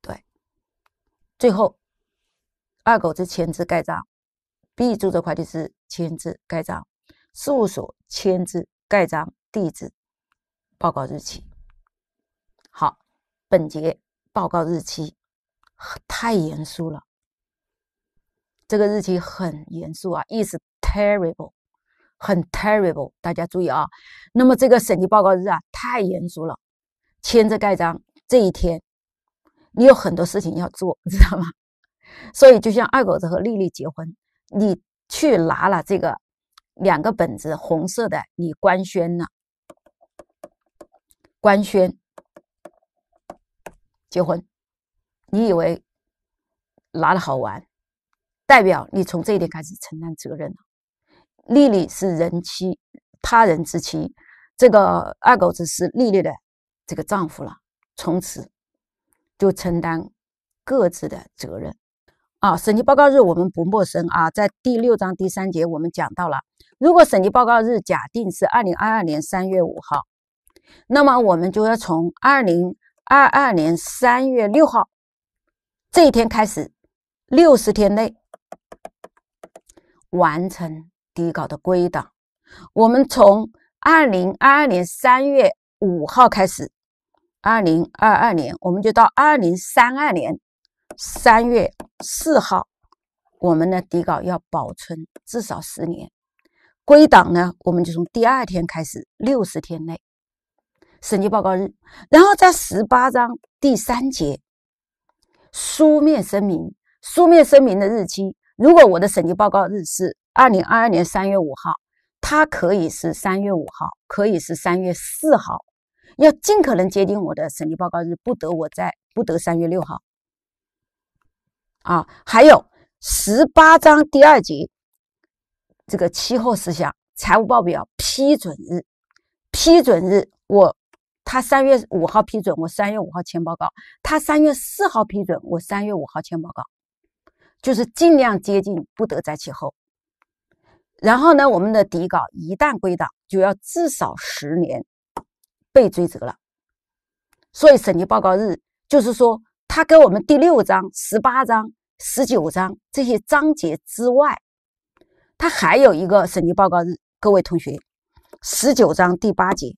对，最后。二狗子签字盖章，B 注册会计师签字盖章，事务所签字盖章，地址，报告日期。好，本节报告日期太严肃了，这个日期很严肃啊，意思 terrible，很 terrible，大家注意啊。那么这个审计报告日啊，太严肃了，签字盖章这一天，你有很多事情要做，知道吗？所以，就像二狗子和丽丽结婚，你去拿了这个两个本子，红色的，你官宣了，官宣结婚。你以为拿了好玩？代表你从这一点开始承担责任了。丽丽是人妻，他人之妻，这个二狗子是丽丽的这个丈夫了，从此就承担各自的责任。啊，审计报告日我们不陌生啊，在第六章第三节我们讲到了，如果审计报告日假定是二零二二年三月五号，那么我们就要从二零二二年三月六号这一天开始，六十天内完成底稿的归档。我们从二零二二年三月五号开始，二零二二年我们就到二零三二年。三月四号，我们的底稿要保存至少十年，归档呢？我们就从第二天开始，六十天内，审计报告日。然后在十八章第三节，书面声明，书面声明的日期，如果我的审计报告日是二零二二年三月五号，它可以是三月五号，可以是三月四号，要尽可能接近我的审计报告日，不得我在不得三月六号。啊，还有十八章第二节，这个期后事项，财务报表批准日，批准日，我他三月五号批准，我三月五号签报告；他三月四号批准，我三月五号签报告，就是尽量接近，不得在期后。然后呢，我们的底稿一旦归档，就要至少十年被追责了。所以，审计报告日就是说。他给我们第六章、十八章、十九章这些章节之外，他还有一个审计报告日。各位同学，十九章第八节，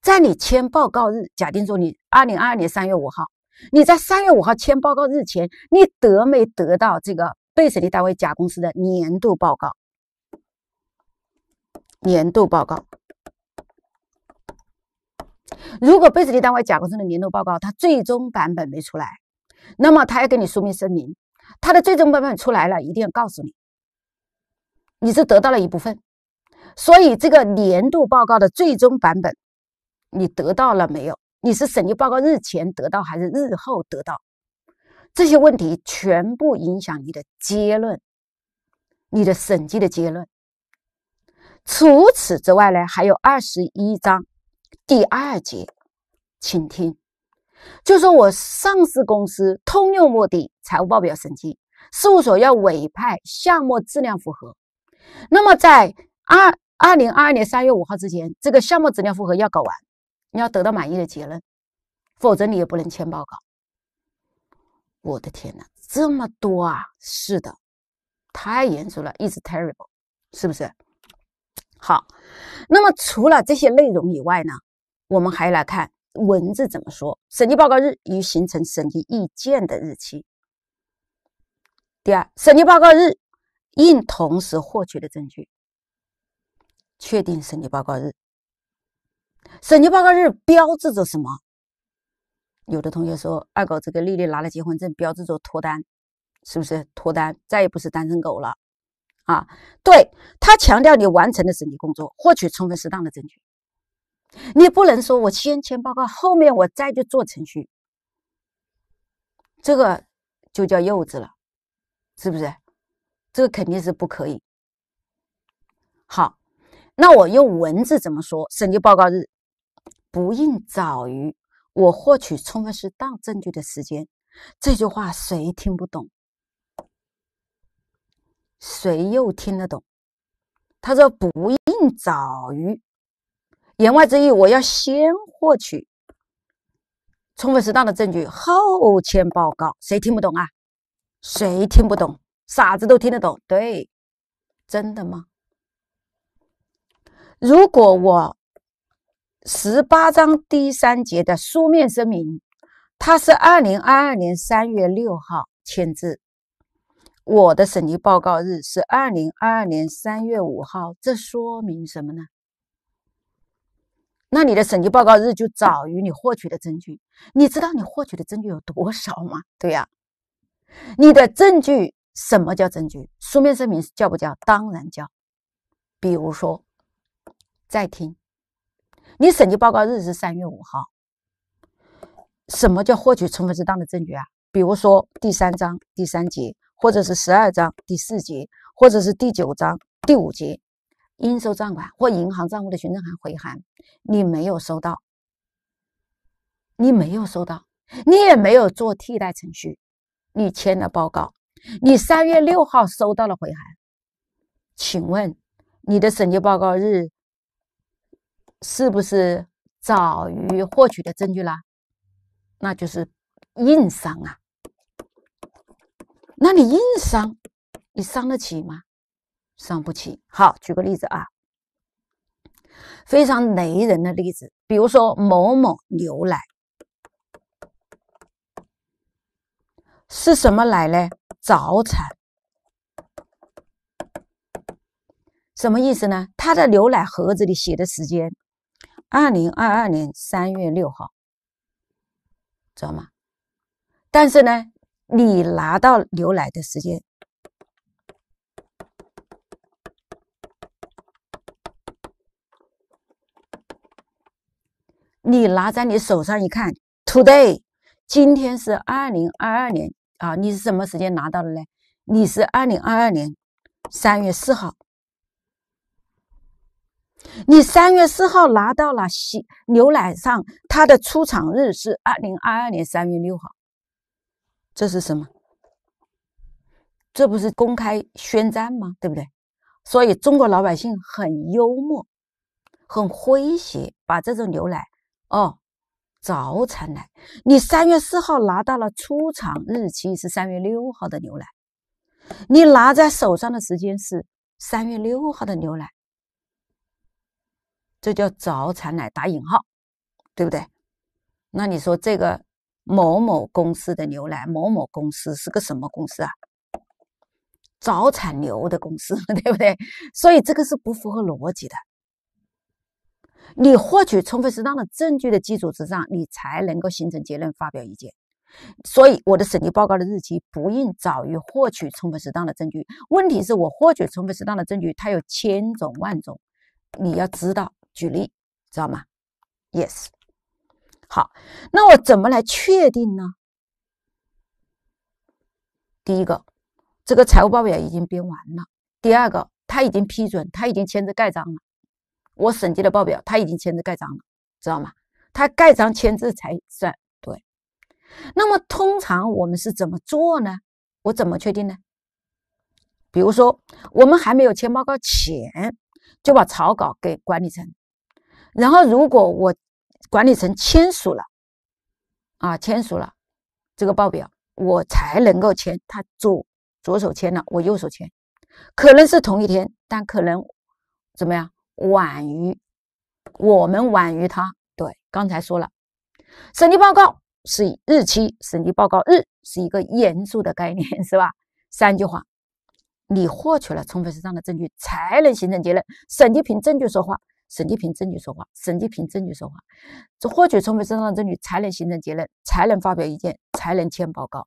在你签报告日，假定说你二零二二年三月五号，你在三月五号签报告日前，你得没得到这个被审计单位甲公司的年度报告？年度报告。如果被审计单位甲公司的年度报告，它最终版本没出来，那么它要跟你说明声明，它的最终版本出来了，一定要告诉你，你是得到了一部分。所以这个年度报告的最终版本，你得到了没有？你是审计报告日前得到还是日后得到？这些问题全部影响你的结论，你的审计的结论。除此之外呢，还有二十一章。第二节，请听，就说我上市公司通用目的财务报表审计事务所要委派项目质量复核，那么在二二零二二年三月五号之前，这个项目质量复核要搞完，你要得到满意的结论，否则你也不能签报告。我的天哪，这么多啊！是的，太严肃了，一直 terrible，是不是？好，那么除了这些内容以外呢，我们还来看文字怎么说。审计报告日与形成审计意见的日期。第二，审计报告日应同时获取的证据，确定审计报告日。审计报告日标志着什么？有的同学说，二狗子跟丽丽拿了结婚证，标志着脱单，是不是脱单？再也不是单身狗了。啊，对他强调你完成的审计工作，获取充分适当的证据，你不能说我先签报告，后面我再去做程序，这个就叫幼稚了，是不是？这个肯定是不可以。好，那我用文字怎么说？审计报告日不应早于我获取充分适当证据的时间。这句话谁听不懂？谁又听得懂？他说不应早于，言外之意，我要先获取充分适当的证据，后签报告。谁听不懂啊？谁听不懂？傻子都听得懂。对，真的吗？如果我十八章第三节的书面声明，它是二零二二年三月六号签字。我的审计报告日是二零二二年三月五号，这说明什么呢？那你的审计报告日就早于你获取的证据。你知道你获取的证据有多少吗？对呀，你的证据什么叫证据？书面声明叫不叫？当然叫。比如说，在听，你审计报告日是三月五号，什么叫获取充分适当的证据啊？比如说第三章第三节。或者是十二章第四节，或者是第九章第五节，应收账款或银行账户的询证函回函，你没有收到，你没有收到，你也没有做替代程序，你签了报告，你三月六号收到了回函，请问你的审计报告日是不是早于获取的证据了？那就是硬伤啊。那你硬伤，你伤得起吗？伤不起。好，举个例子啊，非常雷人的例子，比如说某某牛奶是什么奶呢？早产，什么意思呢？他的牛奶盒子里写的时间，二零二二年三月六号，知道吗？但是呢？你拿到牛奶的时间，你拿在你手上一看，Today，今天是二零二二年啊，你是什么时间拿到的呢？你是二零二二年三月四号，你三月四号拿到了西牛奶，上它的出厂日是二零二二年三月六号。这是什么？这不是公开宣战吗？对不对？所以中国老百姓很幽默，很诙谐，把这种牛奶哦，早产奶，你三月四号拿到了出厂日期是三月六号的牛奶，你拿在手上的时间是三月六号的牛奶，这叫早产奶打引号，对不对？那你说这个？某某公司的牛奶，某某公司是个什么公司啊？早产牛的公司，对不对？所以这个是不符合逻辑的。你获取充分适当的证据的基础之上，你才能够形成结论，发表意见。所以我的审计报告的日期不应早于获取充分适当的证据。问题是我获取充分适当的证据，它有千种万种，你要知道。举例，知道吗？Yes。好，那我怎么来确定呢？第一个，这个财务报表已经编完了；第二个，他已经批准，他已经签字盖章了。我审计的报表他已经签字盖章了，知道吗？他盖章签字才算对。那么通常我们是怎么做呢？我怎么确定呢？比如说，我们还没有签报告前，就把草稿给管理层，然后如果我。管理层签署了，啊，签署了这个报表，我才能够签。他左左手签了，我右手签，可能是同一天，但可能怎么样晚于我们晚于他。对，刚才说了，审计报告是以日期，审计报告日是一个严肃的概念，是吧？三句话，你获取了充分适当的证据，才能形成结论。审计凭证据说话。审计凭证据说话，审计凭证据说话。这获取充分、正当证据才能形成结论，才能发表意见，才能签报告，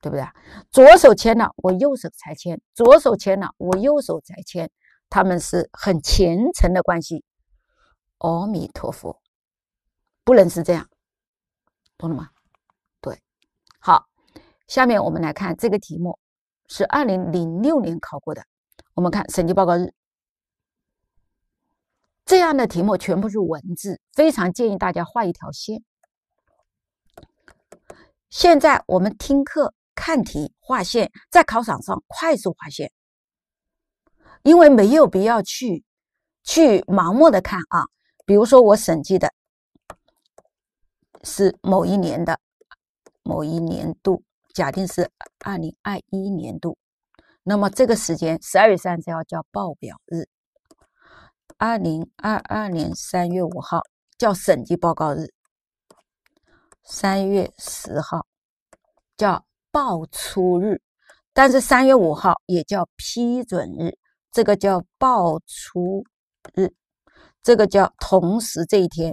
对不对啊？左手签了，我右手才签；左手签了，我右手才签。他们是很虔诚的关系。阿弥陀佛，不能是这样，懂了吗？对，好，下面我们来看这个题目，是二零零六年考过的。我们看审计报告日。这样的题目全部是文字，非常建议大家画一条线。现在我们听课、看题、画线，在考场上快速划线，因为没有必要去去盲目的看啊。比如说，我审计的是某一年的某一年度，假定是二零二一年度，那么这个时间十二月三十号叫报表日。二零二二年三月五号叫审计报告日，三月十号叫报出日，但是三月五号也叫批准日，这个叫报出日，这个叫同时这一天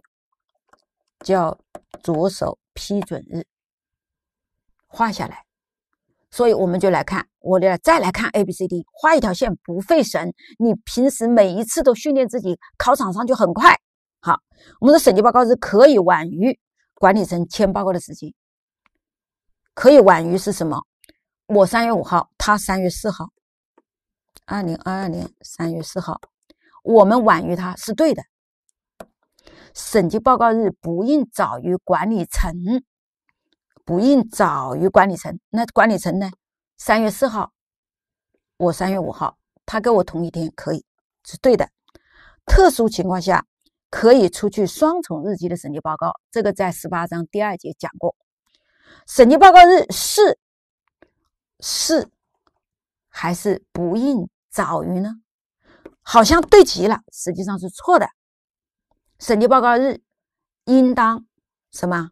叫着手批准日，画下来。所以我们就来看，我呢再来看 A、B、C、D，画一条线不费神。你平时每一次都训练自己，考场上就很快。好，我们的审计报告是可以晚于管理层签报告的时间，可以晚于是什么？我三月五号，他三月四号，二零二二年三月四号，我们晚于他是对的。审计报告日不应早于管理层。不应早于管理层。那管理层呢？三月四号，我三月五号，他跟我同一天，可以，是对的。特殊情况下，可以出具双重日期的审计报告。这个在十八章第二节讲过。审计报告日是是还是不应早于呢？好像对齐了，实际上是错的。审计报告日应当什么？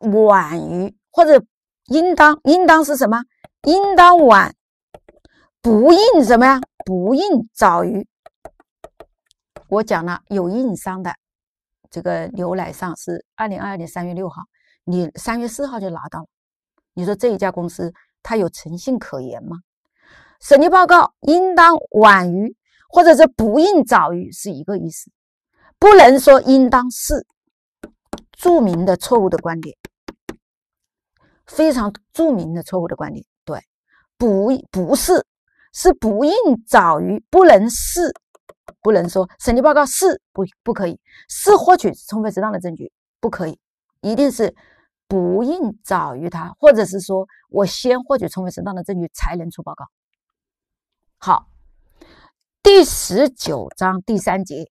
晚于或者应当应当是什么？应当晚，不应什么呀？不应早于。我讲了有硬伤的这个牛奶上是二零二二年三月六号，你三月四号就拿到了。你说这一家公司它有诚信可言吗？审计报告应当晚于，或者是不应早于，是一个意思，不能说应当是著名的错误的观点。非常著名的错误的观点，对，不不是，是不应早于，不能是，不能说审计报告是不不可以，是获取充分适当的证据，不可以，一定是不应早于它，或者是说，我先获取充分适当的证据才能出报告。好，第十九章第三节，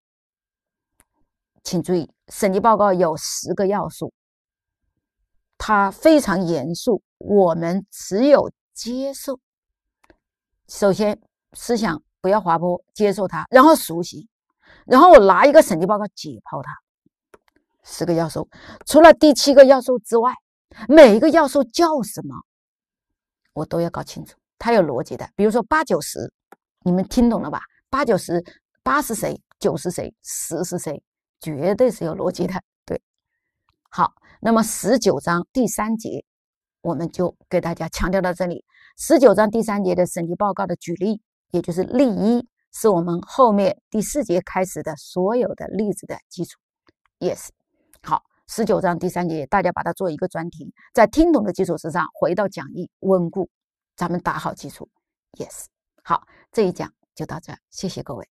请注意，审计报告有十个要素。他非常严肃，我们只有接受。首先，思想不要滑坡，接受它，然后熟悉，然后我拿一个审计报告解剖它，十个要素，除了第七个要素之外，每一个要素叫什么，我都要搞清楚，它有逻辑的。比如说八九十，你们听懂了吧？八九十，八是谁？九是谁？十是谁？绝对是有逻辑的。好，那么十九章第三节，我们就给大家强调到这里。十九章第三节的审计报告的举例，也就是例一，是我们后面第四节开始的所有的例子的基础。Yes，好，十九章第三节大家把它做一个专题，在听懂的基础之上回到讲义温故，咱们打好基础。Yes，好，这一讲就到这，谢谢各位。